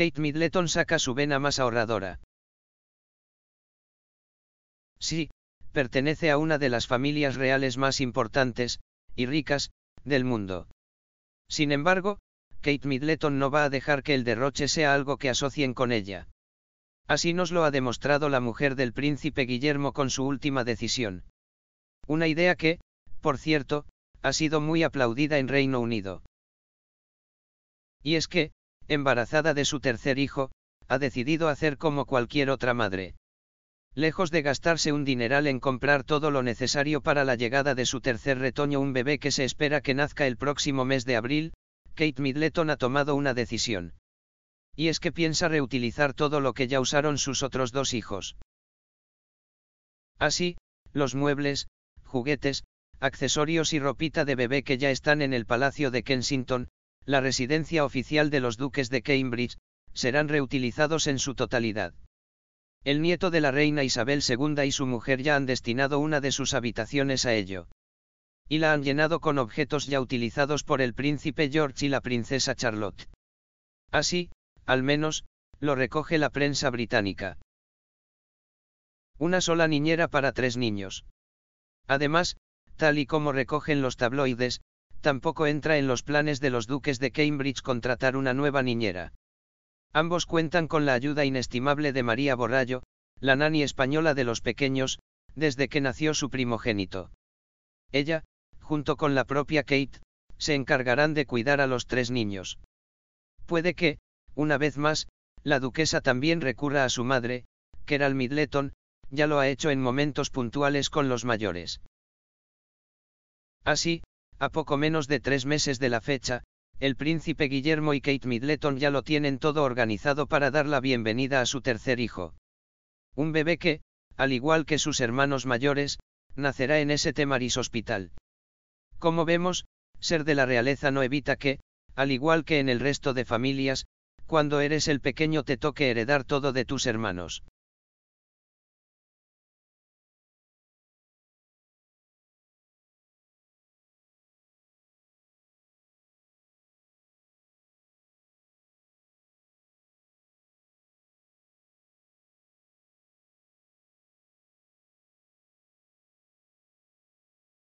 Kate Middleton saca su vena más ahorradora. Sí, pertenece a una de las familias reales más importantes, y ricas, del mundo. Sin embargo, Kate Middleton no va a dejar que el derroche sea algo que asocien con ella. Así nos lo ha demostrado la mujer del príncipe Guillermo con su última decisión. Una idea que, por cierto, ha sido muy aplaudida en Reino Unido. Y es que, embarazada de su tercer hijo, ha decidido hacer como cualquier otra madre. Lejos de gastarse un dineral en comprar todo lo necesario para la llegada de su tercer retoño, un bebé que se espera que nazca el próximo mes de abril, Kate Middleton ha tomado una decisión. Y es que piensa reutilizar todo lo que ya usaron sus otros dos hijos. Así, los muebles, juguetes, accesorios y ropita de bebé que ya están en el Palacio de Kensington, la residencia oficial de los duques de Cambridge, serán reutilizados en su totalidad. El nieto de la reina Isabel II y su mujer ya han destinado una de sus habitaciones a ello. Y la han llenado con objetos ya utilizados por el príncipe George y la princesa Charlotte. Así, al menos, lo recoge la prensa británica. Una sola niñera para tres niños. Además, tal y como recogen los tabloides, tampoco entra en los planes de los duques de Cambridge contratar una nueva niñera. Ambos cuentan con la ayuda inestimable de María Borrallo, la nani española de los pequeños, desde que nació su primogénito. Ella, junto con la propia Kate, se encargarán de cuidar a los tres niños. Puede que, una vez más, la duquesa también recurra a su madre, Keral Midleton, ya lo ha hecho en momentos puntuales con los mayores. Así, a poco menos de tres meses de la fecha, el príncipe Guillermo y Kate Middleton ya lo tienen todo organizado para dar la bienvenida a su tercer hijo. Un bebé que, al igual que sus hermanos mayores, nacerá en ese Temaris Hospital. Como vemos, ser de la realeza no evita que, al igual que en el resto de familias, cuando eres el pequeño te toque heredar todo de tus hermanos.